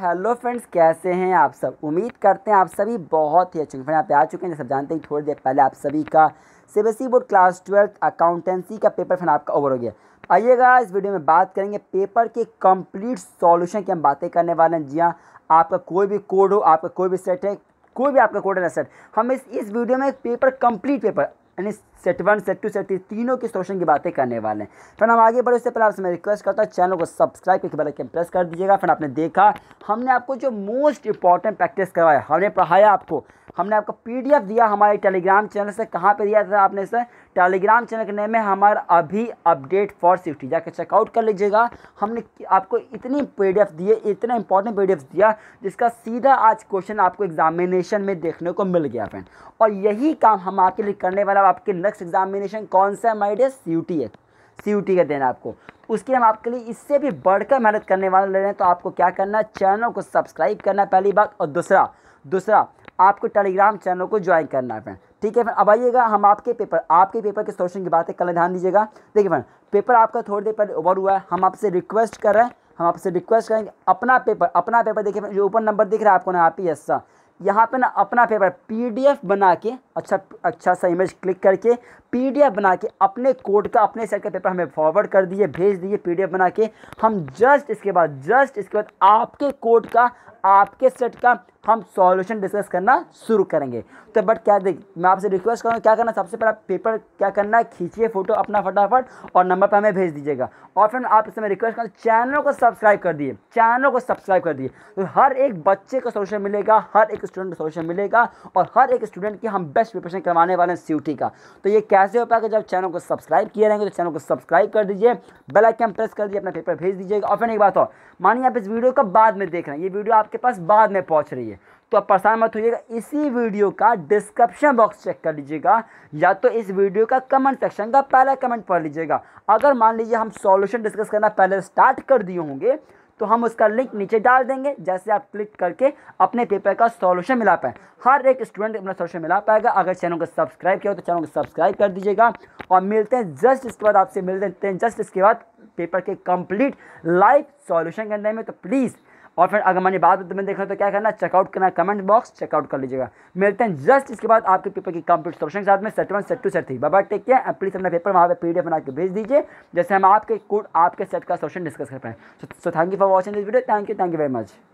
hello friends कैसे हैं आप सब उम्मीद करते हैं आप सभी बहुत ही अच्छे फ्रेंड आप आ चुके हैं सब जानते हैं थोड़ी देर पहले आप सभी का C board class twelfth accountancy का पेपर फ्रेंड आपका ओवर हो गया आइएगा इस वीडियो में बात करेंगे पेपर के कंप्लीट सॉल्यूशन की हम बातें करने वाले हैं जी हाँ आपका कोई भी कोड हो आपका कोई भी सेट है कोई भी आपका कोड है ना सेट हम इस इस वीडियो में पेपर कंप्लीट पेपर यानी set one set two set three तीनों के सोशन की बातें करने वाले हैं फिर हम आगे बढ़े उससे पहले आपसे मैं रिक्वेस्ट करता हूँ चैनल को सब्सक्राइब करके बेल आइकन प्रेस कर दीजिएगा फिर आपने देखा हमने आपको जो मोस्ट इंपॉर्टेंट प्रैक्टिस करवाया हमने पढ़ाया आपको हमने आपको पीडीएफ दिया हमारे टेलीग्राम चैनल से कहाँ पे दिया था आपने इसे टेलीग्राम चैनल के नेम में हमारा अभी अपडेट फॉर सिफ्टी जाकर चेकआउट कर लीजिएगा हमने आपको इतनी एफ दिए इतना इंपॉर्टेंट पी दिया जिसका सीधा आज क्वेश्चन आपको एग्जामिनेशन में देखने को मिल गया फ्रेंड और यही काम हम आपके लिए करने वाला आपके नेक्स्ट एग्जामिनेशन कौन सा है माई डे सी यू टी सी का देना आपको उसके हम आपके लिए इससे भी बढ़कर मेहनत करने वाले हैं तो आपको क्या करना है चैनल को सब्सक्राइब करना पहली बात और दूसरा दूसरा आपको टेलीग्राम चैनल को ज्वाइन करना है फ्रेंड ठीक है फ्रेंड अब आइएगा हम आपके पेपर आपके पेपर के सोशन की बातें कल ध्यान दीजिएगा देखिए फ्रेंड पेपर आपका थोड़ी देर पहले ओवर हुआ है हम आपसे रिक्वेस्ट कर रहे हैं हम आपसे रिक्वेस्ट करेंगे अपना पेपर अपना पेपर देखिए जो ऊपर नंबर दिख रहा है आपको ना आप ही सर यहाँ पर ना अपना पेपर एफ बना के अच्छा अच्छा सा इमेज क्लिक करके एफ बना के अपने कोड का अपने सेट का पेपर हमें फॉरवर्ड कर दिए भेज दिए एफ बना के हम जस्ट इसके बाद जस्ट इसके बाद आपके कोड का आपके सेट का हम सॉल्यूशन डिस्कस करना शुरू करेंगे तो बट क्या देख मैं आपसे रिक्वेस्ट करूँगा क्या करना सबसे पहले पेपर क्या करना खींचिए फोटो अपना फटाफट और नंबर पर हमें भेज दीजिएगा और फिर आप इसमें रिक्वेस्ट करूँ चैनल को सब्सक्राइब कर दिए चैनल को सब्सक्राइब कर दिए तो हर एक बच्चे को सोल्यूशन मिलेगा हर एक स्टूडेंट को सोल्यूशन मिलेगा और हर एक स्टूडेंट की हम बेस्ट प्रिपरेशन करवाने वाले हैं सी का तो ये कैसे हो पाएगा जब चैनल को सब्सक्राइब किए रहेंगे तो चैनल को सब्सक्राइब कर दीजिए बेल आइकन प्रेस कर दीजिए अपना पेपर भेज दीजिएगा और फिर एक बात हो मानिए आप इस वीडियो को बाद में देख रहे हैं ये वीडियो आपके पास बाद में पहुँच रही है लिए तो आप परेशान मत होइएगा इसी वीडियो का डिस्क्रिप्शन बॉक्स चेक कर लीजिएगा या तो इस वीडियो का कमेंट सेक्शन का पहला कमेंट पढ़ लीजिएगा अगर मान लीजिए हम सॉल्यूशन डिस्कस करना पहले स्टार्ट कर दिए होंगे तो हम उसका लिंक नीचे डाल देंगे जैसे आप क्लिक करके अपने पेपर का सॉल्यूशन मिला पाए हर एक स्टूडेंट अपना सॉल्यूशन मिला पाएगा अगर चैनल को सब्सक्राइब किया हो तो चैनल को सब्सक्राइब कर दीजिएगा और मिलते हैं जस्ट इसके बाद आपसे मिलते हैं जस्ट इसके बाद पेपर के कंप्लीट लाइव सॉल्यूशन करने में तो प्लीज़ और फिर अगर मैंने बाद में देखा तो क्या करना चेकआउट करना कमेंट बॉक्स चेकआउट कर लीजिएगा मिलते हैं जस्ट इसके बाद आपके पेपर की कंप्लीट सोल्यूशन के साथ में set one set two set three बाबा टेक किया प्लीज़ अपना पेपर वहाँ पर पी बना के भेज दीजिए जैसे हम आपके कोड आपके सेट का सोशन डिस्कस कर पाए so thank you for watching this video thank you thank you very much